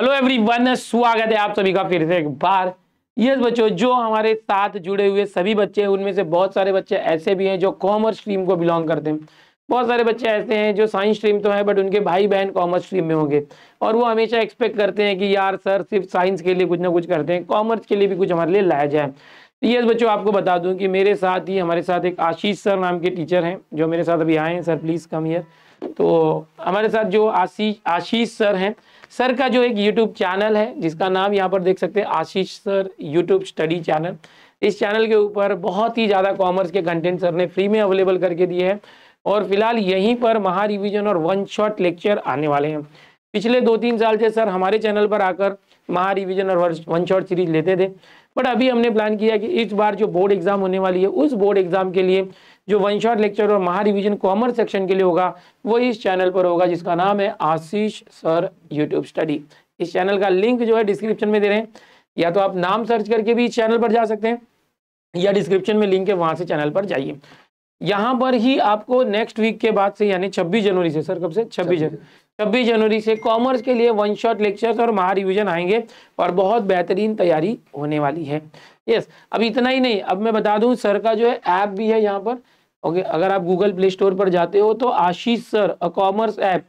hello everyone स्वागत है आप सभी का फिर से एक बार यस बच्चों जो हमारे साथ जुड़े हुए सभी बच्चे हैं उनमें से बहुत सारे बच्चे ऐसे भी हैं जो कॉमर्स स्ट्रीम को बिलोंग करते हैं बहुत सारे बच्चे ऐसे हैं जो साइंस स्ट्रीम तो है बट उनके भाई बहन कॉमर्स स्ट्रीम में होंगे और वो हमेशा एक्सपेक्ट करते हैं कि यार सर सिर्फ साइंस के लिए कुछ ना कुछ करते हैं कॉमर्स के लिए भी कुछ हमारे लिए लाया जाए यस बच्चों आपको बता दूँ कि मेरे साथ ही हमारे साथ एक आशीष सर नाम के टीचर हैं जो मेरे साथ अभी आए हैं सर प्लीज़ कम ईयर तो हमारे साथ जो आशीष आशीष सर हैं सर का जो एक यूट्यूब चैनल है जिसका नाम यहाँ पर देख सकते हैं Ashish sir YouTube study channel इस चैनल के ऊपर बहुत ही ज़्यादा कॉमर्स के कंटेंट सर ने फ्री में अवेलेबल करके दिए हैं और फिलहाल यहीं पर महा रिविजन और वन शॉट लेक्चर आने वाले हैं पिछले दो तीन साल से सर हमारे चैनल पर आकर महा रिविजन और वन शॉट सीरीज लेते थे बट अभी हमने प्लान किया कि इस बार जो बोर्ड एग्ज़ाम होने वाली है उस बोर्ड एग्ज़ाम के लिए जो वन शॉट लेक्चर और महा रिविजन कॉमर्स सेक्शन के लिए होगा वो इस चैनल पर होगा जिसका नाम है आशीष सर यूट्यूब स्टडी इस चैनल का लिंक जो है डिस्क्रिप्शन में दे रहे हैं या तो आप नाम सर्च करके भी इस चैनल पर जा सकते हैं या डिस्क्रिप्शन में लिंक है वहाँ से चैनल पर जाइए यहाँ पर ही आपको नेक्स्ट वीक के बाद से यानी छब्बीस जनवरी से सर कब से छब्बीस जनवरी छब्बीस जनवरी से कॉमर्स के लिए वन शॉट लेक्चर्स और महा रिविजन आएंगे और बहुत बेहतरीन तैयारी होने वाली है यस अब इतना ही नहीं अब मैं बता दूं सर का जो है ऐप भी है यहाँ पर ओके अगर आप गूगल प्ले स्टोर पर जाते हो तो आशीष सर अ कॉमर्स ऐप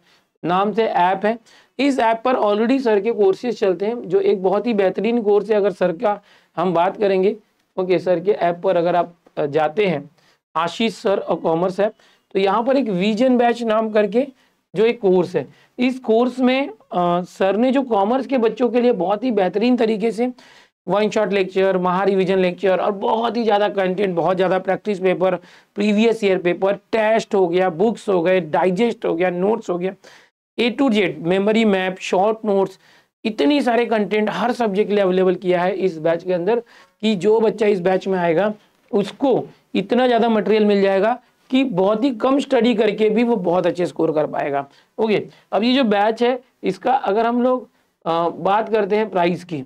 नाम से ऐप है इस ऐप पर ऑलरेडी सर के कोर्सेज चलते हैं जो एक बहुत ही बेहतरीन कोर्स है अगर सर का हम बात करेंगे ओके सर के ऐप पर अगर आप जाते हैं आशीष सर और कॉमर्स ऐप तो यहाँ पर एक विजन बैच नाम करके जो एक कोर्स है इस कोर्स में आ, सर ने जो कॉमर्स के बच्चों के लिए बहुत ही बेहतरीन तरीके से वन शॉट लेक्चर महा रिविजन लेक्चर और बहुत ही ज़्यादा कंटेंट बहुत ज़्यादा practice paper previous year paper test हो गया बुक्स हो गए डाइजेस्ट हो गया नोट्स हो गया A to Z memory map short notes इतनी सारे कंटेंट हर सब्जेक्ट के लिए अवेलेबल किया है इस बैच के अंदर कि जो बच्चा इस बैच में आएगा उसको इतना ज़्यादा मटेरियल मिल जाएगा कि बहुत ही कम स्टडी करके भी वो बहुत अच्छे स्कोर कर पाएगा ओके अब ये जो बैच है इसका अगर हम लोग बात करते हैं प्राइस की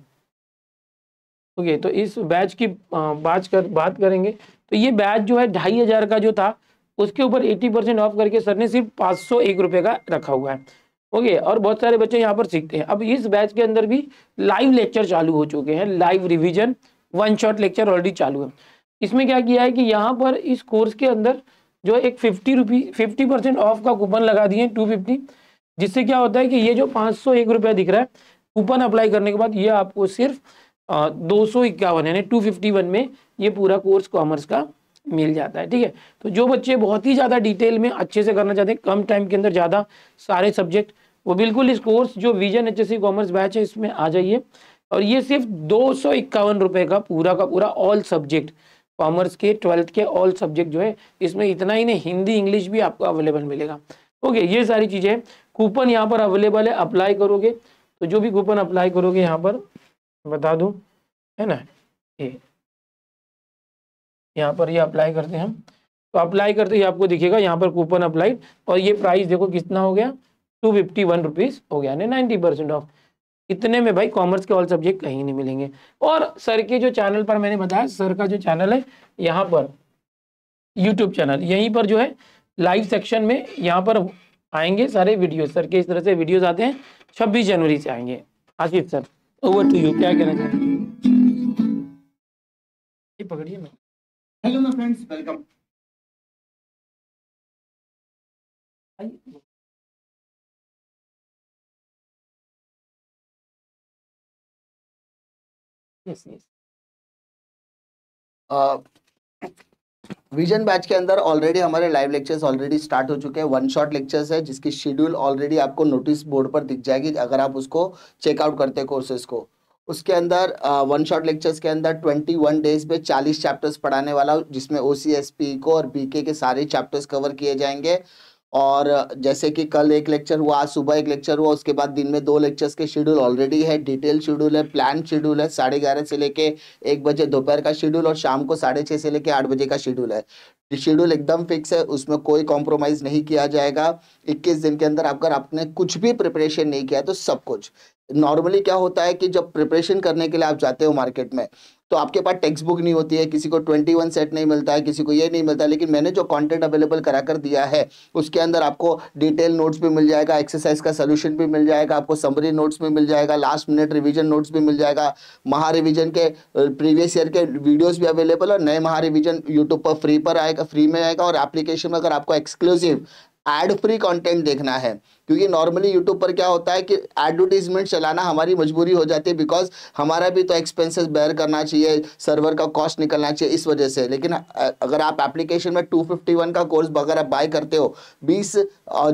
ओके तो इस बैच की बात कर बात करेंगे तो ये बैच जो है ढाई हज़ार का जो था उसके ऊपर एट्टी परसेंट ऑफ करके सर ने सिर्फ पाँच सौ एक रुपये का रखा हुआ है ओके और बहुत सारे बच्चे यहाँ पर सीखते हैं अब इस बैच के अंदर भी लाइव लेक्चर चालू हो चुके हैं live revision one shot lecture already चालू है इसमें क्या किया है कि यहाँ पर इस कोर्स के अंदर जो एक fifty rupee fifty percent off का कूपन लगा दिए टू फिफ्टी जिससे क्या होता है कि ये जो पाँच सौ एक रुपया दिख रहा है कूपन अप्लाई करने के बाद ये आपको सिर्फ दो सौ इक्यावन यानी टू फिफ्टी वन में ये पूरा कोर्स कॉमर्स का मिल जाता है ठीक है तो जो बच्चे बहुत ही ज़्यादा डिटेल में अच्छे से करना चाहते हैं कम टाइम के अंदर ज़्यादा सारे सब्जेक्ट वो बिल्कुल इस कोर्स जो vision H S commerce batch है इसमें आ जाइए और ये सिर्फ दो सौ इक्यावन रुपये का पूरा का पूरा ऑल सब्जेक्ट कॉमर्स के ट्वेल्थ के ऑल सब्जेक्ट जो है इसमें इतना ही नहीं हिंदी इंग्लिश भी आपको अवेलेबल मिलेगा ओके ये सारी चीज़ें कूपन यहाँ पर अवेलेबल है अप्लाई करोगे तो जो भी कूपन अप्लाई करोगे यहाँ पर बता दूं है ना ये यहाँ पर ये यह अप्लाई करते हैं हम तो अप्लाई करते ही आपको दिखेगा यहाँ पर कूपन अप्लाइड और ये प्राइस देखो कितना हो गया टू फिफ्टी वन रुपीज़ हो गया नाइनटी नाइन्टी परसेंट ऑफ इतने में भाई कॉमर्स के ऑल सब्जेक्ट कहीं नहीं मिलेंगे और सर के जो चैनल पर मैंने बताया सर का जो चैनल है यहाँ पर यूट्यूब चैनल यहीं पर जो है लाइव सेक्शन में यहाँ पर आएंगे सारे वीडियो सर के इस तरह से वीडियोज आते हैं छब्बीस जनवरी से आएंगे Ashish sir over to you क्या कहना चाहेंगे पकड़िए मैं hello my friends welcome yes yes vision batch के अंदर ऑलरेडी हमारे लाइव लेक्चर्स ऑलरेडी स्टार्ट हो चुके हैं वन शॉट लेक्चर्स है जिसकी शेड्यूल ऑलरेडी आपको नोटिस बोर्ड पर दिख जाएगी अगर आप उसको चेकआउट करते हैं कोर्सेज को उसके अंदर वन शॉट लेक्चर्स के अंदर ट्वेंटी वन डेज में चालीस चैप्टर्स पढ़ाने वाला जिसमें ओ को और बी के सारे चैप्टर्स कवर किए जाएंगे और जैसे कि कल एक लेक्चर हुआ आज सुबह एक लेक्चर हुआ उसके बाद दिन में दो लेक्चर्स के शेड्यूल ऑलरेडी है डिटेल शेड्यूल है प्लान शेड्यूल है साढ़े ग्यारह से लेके एक बजे दोपहर का शेड्यूल और शाम को साढ़े छः से लेके आठ बजे का शेड्यूल है शेड्यूल एकदम फिक्स है उसमें कोई कॉम्प्रोमाइज़ नहीं किया जाएगा इक्कीस दिन के अंदर अगर आपने कुछ भी प्रिपरेशन नहीं किया तो सब कुछ नॉर्मली क्या होता है कि जब प्रिपरेशन करने के लिए आप जाते हो मार्केट में तो आपके पास टेक्स्ट बुक नहीं होती है किसी को ट्वेंटी वन सेट नहीं मिलता है किसी को ये नहीं मिलता है लेकिन मैंने जो कॉन्टेंट अवेलेबल करा कर दिया है उसके अंदर आपको डिटेल नोट्स भी मिल जाएगा एक्सरसाइज का सोल्यूशन भी मिल जाएगा आपको समरी नोट्स भी मिल जाएगा लास्ट मिनट रिविजन नोट्स भी मिल जाएगा महा रिविजन के प्रीवियस ईयर के वीडियोज़ भी अवेलेबल और नए महा रिविजन यूट्यूब पर फ्री पर आएगा फ्री में आएगा और एप्लीकेशन में अगर आपको एक्सक्लूसिव एड फ्री कंटेंट देखना है क्योंकि नॉर्मली यूट्यूब पर क्या होता है कि एडवर्टीजमेंट चलाना हमारी मजबूरी हो जाती है बिकॉज हमारा भी तो एक्सपेंसेस बेयर करना चाहिए सर्वर का कॉस्ट निकलना चाहिए इस वजह से लेकिन अगर आप एप्लीकेशन में 251 का कोर्स वगैरह बाय करते हो 20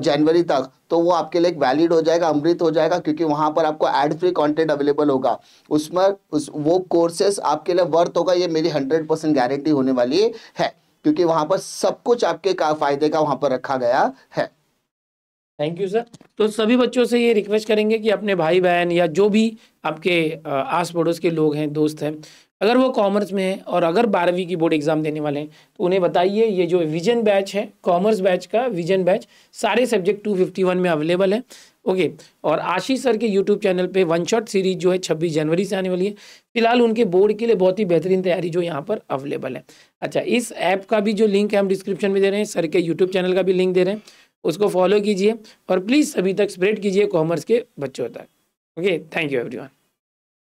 जनवरी तक तो वो आपके लिए वैलिड हो जाएगा अमृत हो जाएगा क्योंकि वहाँ पर आपको एड फ्री कॉन्टेंट अवेलेबल होगा उसमें उस वो कोर्सेस आपके लिए वर्थ होगा ये मेरी हंड्रेड परसेंट गारंटी होने वाली है क्योंकि वहां पर सब कुछ आपके का फायदे का वहां पर रखा गया है थैंक यू सर तो सभी बच्चों से ये रिक्वेस्ट करेंगे कि अपने भाई बहन या जो भी आपके आस पड़ोस के लोग हैं दोस्त हैं अगर वो कॉमर्स में हैं और अगर बारहवीं की बोर्ड एग्ज़ाम देने वाले हैं तो उन्हें बताइए ये जो विजन बैच है कॉमर्स बैच का विजन बैच सारे सब्जेक्ट 251 में अवेलेबल है ओके और आशीष सर के यूट्यूब चैनल पे वन शॉट सीरीज जो है छब्बीस जनवरी से आने वाली है फिलहाल उनके बोर्ड के लिए बहुत ही बेहतरीन तैयारी जो यहाँ पर अवेलेबल है अच्छा इस ऐप का भी जो लिंक है हम डिस्क्रिप्शन में दे रहे हैं सर के यूट्यूब चैनल का भी लिंक दे रहे हैं उसको फॉलो कीजिए और प्लीज़ अभी तक स्प्रेड कीजिए कॉमर्स के बच्चों तक ओके थैंक यू एवरीवन